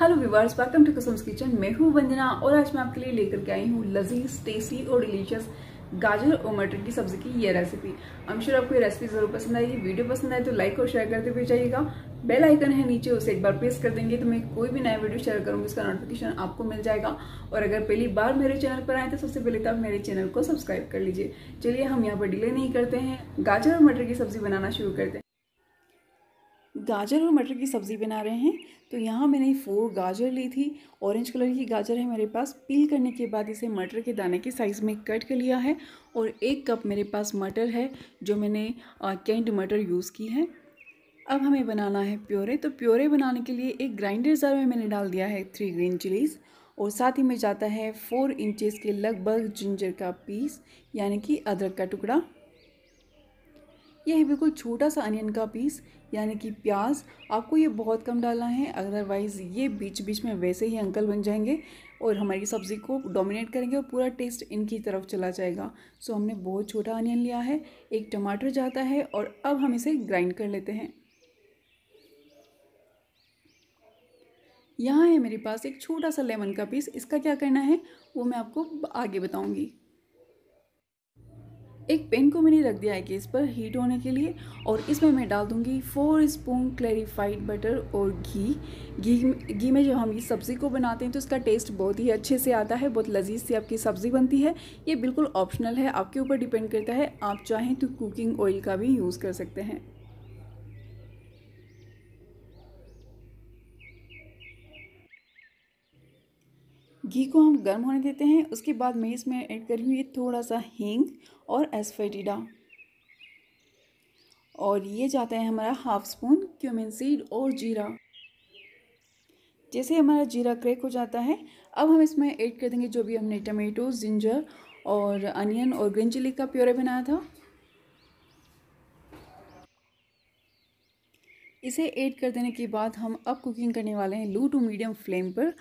hello viewers welcome to कसम्स kitchen मैं हूँ वंदना और आज मैं आपके लिए लेकर के आई हूँ लजीज टेस्टी और डिलीशियस गाजर और मटर की सब्जी की ये रेसिपी हम श्योर आपको ये रेसिपी जरूर पसंद आएगी वीडियो पसंद आए तो लाइक और शेयर करते हुए जाइएगा बेल आइकन है नीचे उसे एक बार प्रेस कर देंगे तो मैं कोई भी नया वीडियो शेयर करूंगी उसका नोटिफिकेशन आपको मिल जाएगा और अगर पहली बार मेरे चैनल पर आए तो सबसे पहले तो आप मेरे चैनल को सब्सक्राइब कर लीजिए चलिए हम यहाँ पर डिले नहीं करते हैं गाजर और मटर की सब्जी बनाना शुरू करते हैं गाजर और मटर की सब्ज़ी बना रहे हैं तो यहाँ मैंने फोर गाजर ली थी ऑरेंज कलर की गाजर है मेरे पास पील करने के बाद इसे मटर के दाने के साइज़ में कट कर लिया है और एक कप मेरे पास मटर है जो मैंने कैंड मटर यूज़ की है अब हमें बनाना है प्योरे तो प्योरे बनाने के लिए एक ग्राइंडर जार में मैंने डाल दिया है थ्री ग्रीन चिलीज़ और साथ ही में जाता है फोर इंचेस के लगभग जिंजर का पीस यानी कि अदरक का टुकड़ा यह है बिल्कुल छोटा सा अनियन का पीस यानी कि प्याज आपको ये बहुत कम डालना है अदरवाइज़ ये बीच बीच में वैसे ही अंकल बन जाएंगे और हमारी सब्ज़ी को डोमिनेट करेंगे और पूरा टेस्ट इनकी तरफ चला जाएगा सो हमने बहुत छोटा अनियन लिया है एक टमाटर जाता है और अब हम इसे ग्राइंड कर लेते हैं यहाँ है मेरे पास एक छोटा सा लेमन का पीस इसका क्या करना है वो मैं आपको आगे बताऊँगी एक पेन को मैंने रख दिया है गैस पर हीट होने के लिए और इसमें मैं डाल दूँगी फोर स्पून क्लेरिफाइड बटर और घी घी घी में जब हम ये सब्ज़ी को बनाते हैं तो इसका टेस्ट बहुत ही अच्छे से आता है बहुत लजीज से आपकी सब्ज़ी बनती है ये बिल्कुल ऑप्शनल है आपके ऊपर डिपेंड करता है आप चाहें तो कुकिंग ऑयल का भी यूज़ कर सकते हैं घी को हम गर्म होने देते हैं उसके बाद मैं इसमें ऐड कर रही हूँ ये थोड़ा सा हींग और एसफेटिडा और ये जाता है हमारा हाफ स्पून क्यूमिन सीड और जीरा जैसे हमारा जीरा क्रैक हो जाता है अब हम इसमें ऐड कर देंगे जो भी हमने टमेटो जिंजर और अनियन और ग्रीन चिली का प्योरे बनाया था इसे ऐड कर देने के बाद हम अब कुकिंग करने वाले हैं लो टू मीडियम फ्लेम पर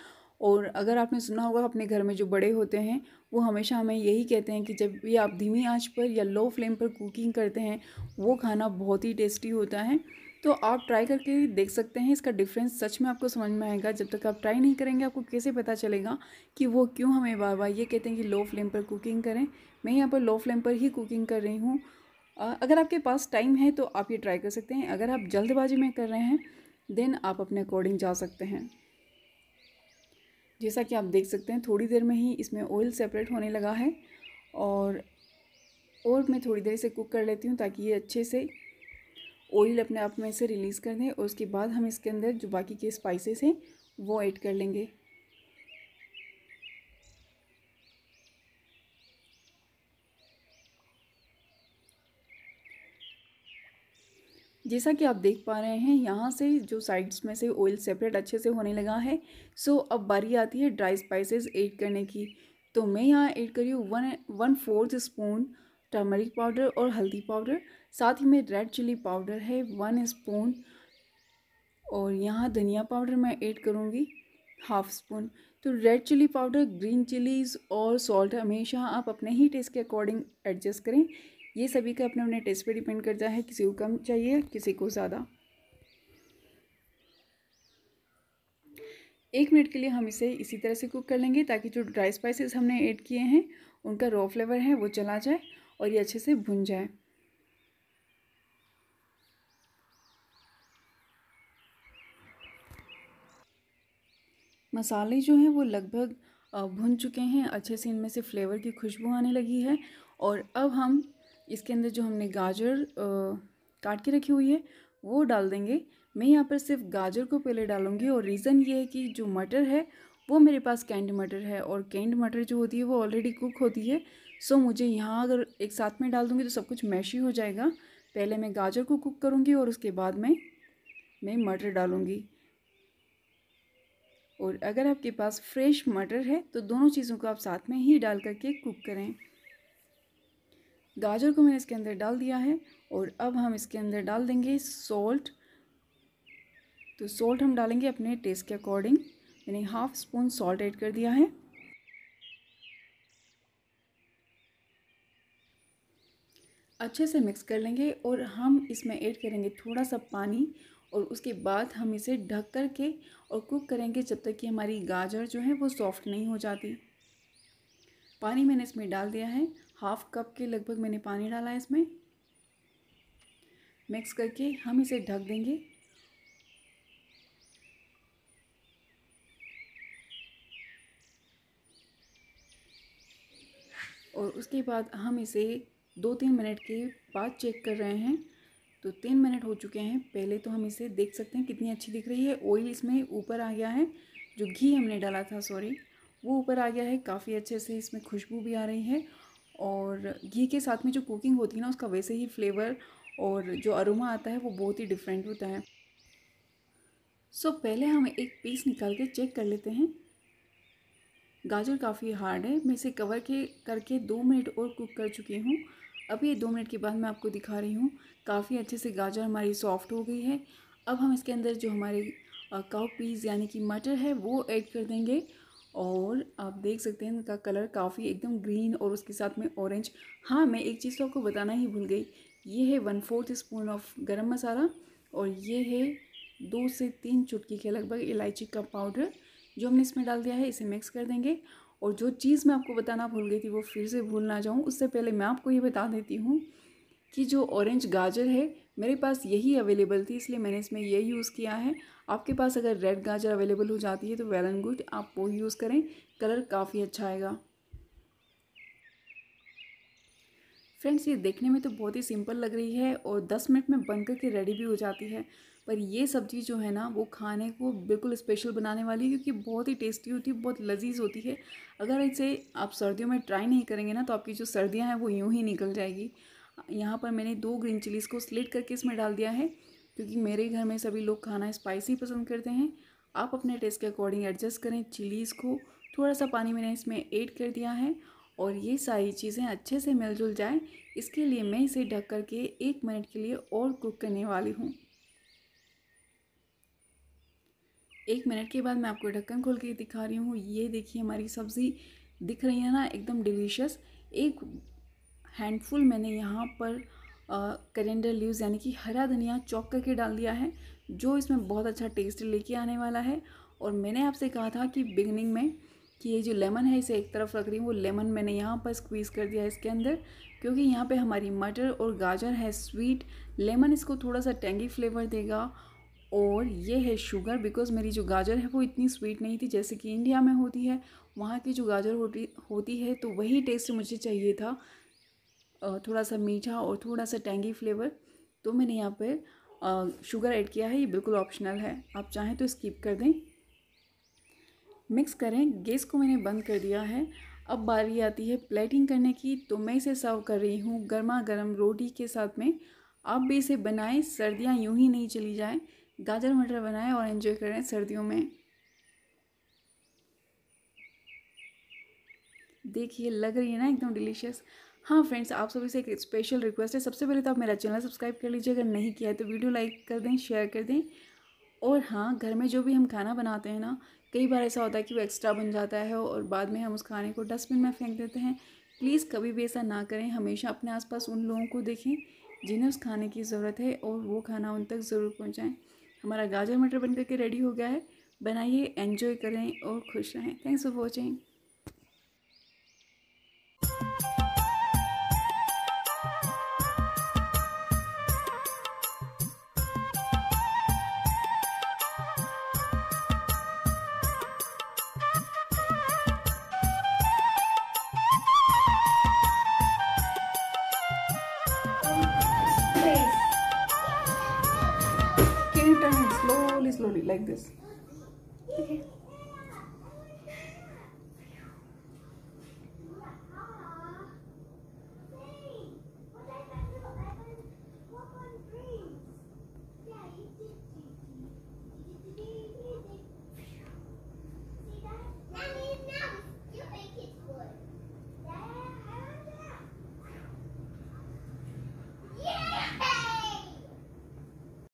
और अगर आपने सुना होगा अपने घर में जो बड़े होते हैं वो हमेशा हमें यही कहते हैं कि जब भी आप धीमी आंच पर या लो फ्लेम पर कुकिंग करते हैं वो खाना बहुत ही टेस्टी होता है तो आप ट्राई करके देख सकते हैं इसका डिफरेंस सच में आपको समझ में आएगा जब तक आप ट्राई नहीं करेंगे आपको कैसे पता चलेगा कि वो क्यों हमें बार बार ये कहते हैं कि लो फ्लेम पर कुकिंग करें मैं यहाँ पर लो फ्लेम पर ही कुकिंग कर रही हूँ अगर आपके पास टाइम है तो आप ये ट्राई कर सकते हैं अगर आप जल्दबाजी में कर रहे हैं देन आप अपने अकॉर्डिंग जा सकते हैं जैसा कि आप देख सकते हैं थोड़ी देर में ही इसमें ऑयल सेपरेट होने लगा है और और मैं थोड़ी देर से कुक कर लेती हूँ ताकि ये अच्छे से ऑयल अपने आप में से रिलीज़ कर दें और उसके बाद हम इसके अंदर जो बाकी के स्पाइसेस हैं वो ऐड कर लेंगे जैसा कि आप देख पा रहे हैं यहाँ से जो साइड्स में से ऑयल सेपरेट अच्छे से होने लगा है सो अब बारी आती है ड्राई स्पाइसेस ऐड करने की तो मैं यहाँ ऐड करी हूँ one one fourth spoon turmeric powder और हल्दी पाउडर साथ ही में रेड चिली पाउडर है वन स्पून और यहाँ धनिया पाउडर मैं ऐड करूँगी हाफ स्पून तो red chilli powder green chillies और सॉल्ट हमेशा आप अपने ही टेस्ट के अकॉर्डिंग एडजस्ट करें ये सभी का अपने अपने टेस्ट पे डिपेंड करता है किसी को कम चाहिए किसी को ज़्यादा एक मिनट के लिए हम इसे इसी तरह से कुक कर लेंगे ताकि जो ड्राई स्पाइसेस हमने ऐड किए हैं उनका रॉ फ्लेवर है वो चला जाए और ये अच्छे से भुन जाए मसाले जो हैं वो लगभग भुन चुके हैं अच्छे से इनमें से फ्लेवर की खुशबू आने लगी है और अब हम इसके अंदर जो हमने गाजर काट के रखी हुई है वो डाल देंगे मैं यहाँ पर सिर्फ गाजर को पहले डालूँगी और रीज़न ये है कि जो मटर है वो मेरे पास कैंड मटर है और कैंड मटर जो होती है वो ऑलरेडी कुक होती है सो मुझे यहाँ अगर एक साथ में डाल दूँगी तो सब कुछ मैशी हो जाएगा पहले मैं गाजर को कुक करूँगी और उसके बाद में मैं मटर डालूँगी और अगर आपके पास फ्रेश मटर है तो दोनों चीज़ों को आप साथ में ही डाल करके कुक करें गाजर को मैंने इसके अंदर डाल दिया है और अब हम इसके अंदर डाल देंगे सॉल्ट तो सॉल्ट हम डालेंगे अपने टेस्ट के अकॉर्डिंग मैंने हाफ स्पून सॉल्ट ऐड कर दिया है अच्छे से मिक्स कर लेंगे और हम इसमें ऐड करेंगे थोड़ा सा पानी और उसके बाद हम इसे ढक कर के और कुक करेंगे जब तक कि हमारी गाजर जो है वो सॉफ्ट नहीं हो जाती पानी मैंने इसमें डाल दिया है हाफ़ कप के लगभग मैंने पानी डाला है इसमें मिक्स करके हम इसे ढक देंगे और उसके बाद हम इसे दो तीन मिनट के बाद चेक कर रहे हैं तो तीन मिनट हो चुके हैं पहले तो हम इसे देख सकते हैं कितनी अच्छी दिख रही है ऑयल इसमें ऊपर आ गया है जो घी हमने डाला था सॉरी वो ऊपर आ गया है काफ़ी अच्छे से इसमें खुशबू भी आ रही है और घी के साथ में जो कुकिंग होती है ना उसका वैसे ही फ्लेवर और जो अरोमा आता है वो बहुत ही डिफरेंट होता है सो so, पहले हम एक पीस निकाल के चेक कर लेते हैं गाजर काफ़ी हार्ड है मैं इसे कवर के करके दो मिनट और कुक कर चुकी हूँ अभी दो मिनट के बाद मैं आपको दिखा रही हूँ काफ़ी अच्छे से गाजर हमारी सॉफ्ट हो गई है अब हम इसके अंदर जो हमारे काउ पीस यानी कि मटर है वो ऐड कर देंगे और आप देख सकते हैं इनका कलर काफ़ी एकदम ग्रीन और उसके साथ में ऑरेंज हाँ मैं एक चीज़ तो आपको बताना ही भूल गई ये है वन फोर्थ स्पून ऑफ गरम मसाला और ये है दो से तीन चुटकी के लगभग इलायची का पाउडर जो हमने इसमें डाल दिया है इसे मिक्स कर देंगे और जो चीज़ मैं आपको बताना भूल गई थी वो फिर से भूल ना जाऊँ उससे पहले मैं आपको ये बता देती हूँ कि जो ऑरेंज गाजर है मेरे पास यही अवेलेबल थी इसलिए मैंने इसमें ये यूज़ किया है आपके पास अगर रेड गाजर अवेलेबल हो जाती है तो वेल एंड गुड आप वो यूज़ करें कलर काफ़ी अच्छा आएगा फ्रेंड्स ये देखने में तो बहुत ही सिंपल लग रही है और दस मिनट में बन करके के रेडी भी हो जाती है पर ये सब्ज़ी जो है ना वो खाने को बिल्कुल स्पेशल बनाने वाली है क्योंकि बहुत ही टेस्टी होती है बहुत लजीज होती है अगर इसे आप सर्दियों में ट्राई नहीं करेंगे ना तो आपकी जो सर्दियाँ हैं वो यूँ ही निकल जाएगी यहाँ पर मैंने दो ग्रीन चिलीज़ को स्लिट करके इसमें डाल दिया है क्योंकि मेरे घर में सभी लोग खाना स्पाइसी पसंद करते हैं आप अपने टेस्ट के अकॉर्डिंग एडजस्ट करें चिलीज़ को थोड़ा सा पानी मैंने इसमें ऐड कर दिया है और ये सारी चीज़ें अच्छे से मिलजुल जाएँ इसके लिए मैं इसे ढक कर के एक मिनट के लिए और कुक करने वाली हूँ एक मिनट के बाद मैं आपको ढक्कन खोल के दिखा रही हूँ ये देखिए हमारी सब्ज़ी दिख रही है ना एकदम डिलीशियस एक हैंडफुल मैंने यहाँ पर करेंडर लीव्स यानी कि हरा धनिया चौक करके डाल दिया है जो इसमें बहुत अच्छा टेस्ट लेके आने वाला है और मैंने आपसे कहा था कि बिगनिंग में कि ये जो लेमन है इसे एक तरफ रख रही हूँ वो लेमन मैंने यहाँ पर स्क्वीज़ कर दिया है इसके अंदर क्योंकि यहाँ पे हमारी मटर और गाजर है स्वीट लेमन इसको थोड़ा सा टेंगी फ्लेवर देगा और ये है शुगर बिकॉज़ मेरी जो गाजर है वो इतनी स्वीट नहीं थी जैसे कि इंडिया में होती है वहाँ की जो गाजर होती होती है तो वही टेस्ट मुझे चाहिए था थोड़ा सा मीठा और थोड़ा सा टेंगी फ्लेवर तो मैंने यहाँ पर शुगर ऐड किया है ये बिल्कुल ऑप्शनल है आप चाहें तो स्किप कर दें मिक्स करें गैस को मैंने बंद कर दिया है अब बारी आती है प्लेटिंग करने की तो मैं इसे सर्व कर रही हूँ गर्मा गर्म रोटी के साथ में आप भी इसे बनाएं सर्दियाँ यूं ही नहीं चली जाएं गाजर मटर बनाएं और एंजॉय करें सर्दियों में देखिए लग रही है ना एकदम डिलीशियस हाँ फ्रेंड्स आप सभी से एक स्पेशल रिक्वेस्ट है सबसे पहले तो आप मेरा चैनल सब्सक्राइब कर लीजिए अगर नहीं किया है तो वीडियो लाइक कर दें शेयर कर दें और हाँ घर में जो भी हम खाना बनाते हैं ना कई बार ऐसा होता है कि वो एक्स्ट्रा बन जाता है और बाद में हम उस खाने को डस्टबिन में फेंक देते हैं प्लीज़ कभी भी ऐसा ना करें हमेशा अपने आसपास उन लोगों को देखें जिन्हें उस खाने की ज़रूरत है और वो खाना उन तक ज़रूर पहुँचाएँ हमारा गाजर मटर बन करके रेडी हो गया है बनाइए एंजॉय करें और खुश रहें thanks for watching like this